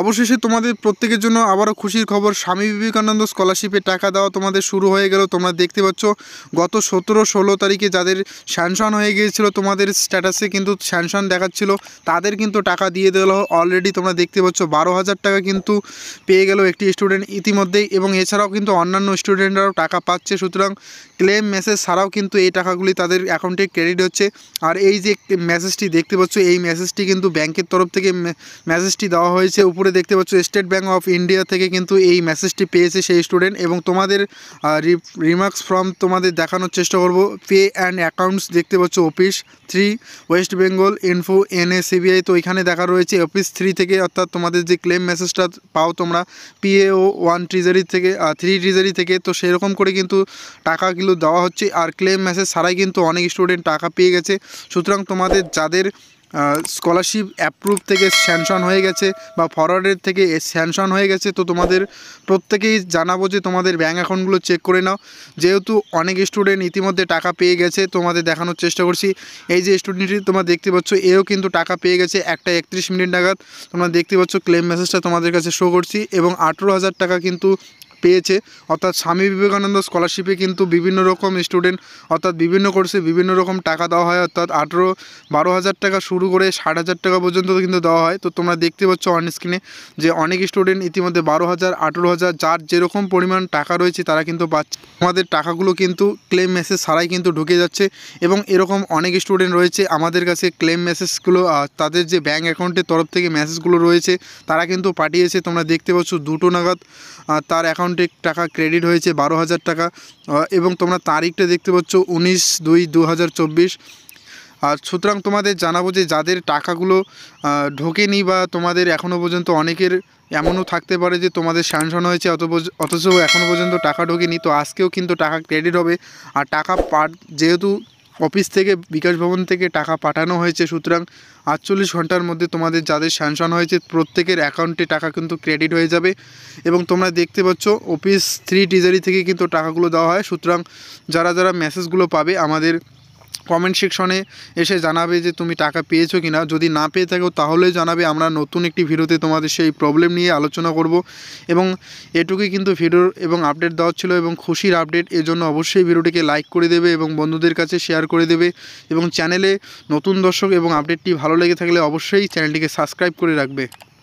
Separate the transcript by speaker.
Speaker 1: অবশেষে তোমাদের প্রত্যেকের জন্য আবারও খুশির খবর স্বামী বিবেকানন্দ স্কলারশিপে টাকা দেওয়া তোমাদের শুরু হয়ে গেল তোমরা দেখতে পাচ্ছ গত সতেরো ষোলো তারিখে যাদের স্যানশন হয়ে গিয়েছিল তোমাদের স্ট্যাটাসে কিন্তু স্যানশন দেখাচ্ছিল তাদের কিন্তু টাকা দিয়ে দেওয়া অলরেডি তোমরা দেখতে পাচ্ছ বারো হাজার টাকা কিন্তু পেয়ে গেল একটি স্টুডেন্ট ইতিমধ্যেই এবং এছাড়াও কিন্তু অন্যান্য স্টুডেন্টরাও টাকা পাচ্ছে সুতরাং ক্লেম মেসেজ ছাড়াও কিন্তু এই টাকাগুলি তাদের অ্যাকাউন্টে ক্রেডিট হচ্ছে আর এই যে মেসেজটি দেখতে পাচ্ছ এই মেসেজটি কিন্তু ব্যাংকের তরফ থেকে মেসেজটি দেওয়া হয়েছে উপর উপরে দেখতে পাচ্ছ স্টেট ব্যাঙ্ক অফ ইন্ডিয়া থেকে কিন্তু এই মেসেজটি পেয়েছে সেই স্টুডেন্ট এবং তোমাদের রিমার্কস ফর্ম তোমাদের দেখানোর চেষ্টা করব পে অ্যান্ড অ্যাকাউন্টস দেখতে পাচ্ছ office three West Bengal info এ সিবিআই তো এখানে দেখা রয়েছে অফিস থ্রি থেকে অর্থাৎ তোমাদের যে ক্লেম মেসেজটা পাও তোমরা পিএও ওয়ান ট্রিজারি থেকে থ্রি ট্রিজারি থেকে তো সেরকম করে কিন্তু টাকাগুলো দেওয়া হচ্ছে আর ক্লেম মেসেজ ছাড়াই কিন্তু অনেক স্টুডেন্ট টাকা পেয়ে গেছে সুতরাং তোমাদের যাদের স্কলারশিপ অ্যাপ্রুভ থেকে স্যাংশন হয়ে গেছে বা ফরওয়ার্ডের থেকে স্যাংশন হয়ে গেছে তো তোমাদের প্রত্যেকেই জানাবো যে তোমাদের ব্যাঙ্ক অ্যাকাউন্টগুলো চেক করে নাও যেহেতু অনেক স্টুডেন্ট ইতিমধ্যে টাকা পেয়ে গেছে তোমাদের দেখানোর চেষ্টা করছি এই যে স্টুডেন্টটি তোমরা দেখতে পাচ্ছ এও কিন্তু টাকা পেয়ে গেছে একটা একত্রিশ মিনিট নাগাদ তোমরা দেখতে পাচ্ছ ক্লেম মেসেজটা তোমাদের কাছে শো করছি এবং আঠেরো হাজার টাকা কিন্তু পেয়েছে অর্থাৎ স্বামী বিবেকানন্দ স্কলারশিপে কিন্তু বিভিন্ন রকম স্টুডেন্ট অর্থাৎ বিভিন্ন কোর্সে বিভিন্ন রকম টাকা দেওয়া হয় অর্থাৎ আঠেরো বারো হাজার টাকা শুরু করে ষাট হাজার টাকা পর্যন্ত কিন্তু দেওয়া হয় তো তোমরা দেখতে পাচ্ছ অন স্ক্রিনে যে অনেক স্টুডেন্ট ইতিমধ্যে বারো হাজার আঠেরো হাজার যার যেরকম পরিমাণ টাকা রয়েছে তারা কিন্তু পাচ্ছে আমাদের টাকাগুলো কিন্তু ক্লেম মেসেজ ছাড়াই কিন্তু ঢুকে যাচ্ছে এবং এরকম অনেক স্টুডেন্ট রয়েছে আমাদের কাছে ক্লেম মেসেজগুলো তাদের যে ব্যাঙ্ক অ্যাকাউন্টের তরফ থেকে মেসেজগুলো রয়েছে তারা কিন্তু পাঠিয়েছে তোমরা দেখতে পাচ্ছ দুটো নাগাদ তার অ্যাকাউন্ট অ্যাকাউন্টে টাকা ক্রেডিট হয়েছে বারো হাজার টাকা এবং তোমরা তারিখটা দেখতে পাচ্ছ উনিশ দুই দু আর সুতরাং তোমাদের জানাবো যে যাদের টাকাগুলো ঢোকেনি বা তোমাদের এখনও পর্যন্ত অনেকের এমনও থাকতে পারে যে তোমাদের স্যাংশন হয়েছে অত অথচ এখনও পর্যন্ত টাকা ঢোকেনি তো আজকেও কিন্তু টাকা ক্রেডিট হবে আর টাকা পার যেহেতু অফিস থেকে বিকাশ ভবন থেকে টাকা পাঠানো হয়েছে সুতরাং আটচল্লিশ ঘন্টার মধ্যে তোমাদের যাদের স্যাংশন হয়েছে প্রত্যেকের অ্যাকাউন্টে টাকা কিন্তু ক্রেডিট হয়ে যাবে এবং তোমরা দেখতে পাচ্ছ অফিস থ্রি ট্রেজারি থেকে কিন্তু টাকাগুলো দেওয়া হয় সুতরাং যারা যারা মেসেজগুলো পাবে আমাদের কমেন্ট সেকশনে এসে জানাবে যে তুমি টাকা পেয়েছো কি না যদি না পেয়ে থাকো তাহলে জানাবে আমরা নতুন একটি ভিডিওতে তোমাদের সেই প্রবলেম নিয়ে আলোচনা করব এবং এটুকুই কিন্তু ভিডিওর এবং আপডেট দেওয়ার ছিল এবং খুশির আপডেট এজন্য অবশ্যই ভিডিওটিকে লাইক করে দেবে এবং বন্ধুদের কাছে শেয়ার করে দেবে এবং চ্যানেলে নতুন দর্শক এবং আপডেটটি ভালো লেগে থাকলে অবশ্যই চ্যানেলটিকে সাবস্ক্রাইব করে রাখবে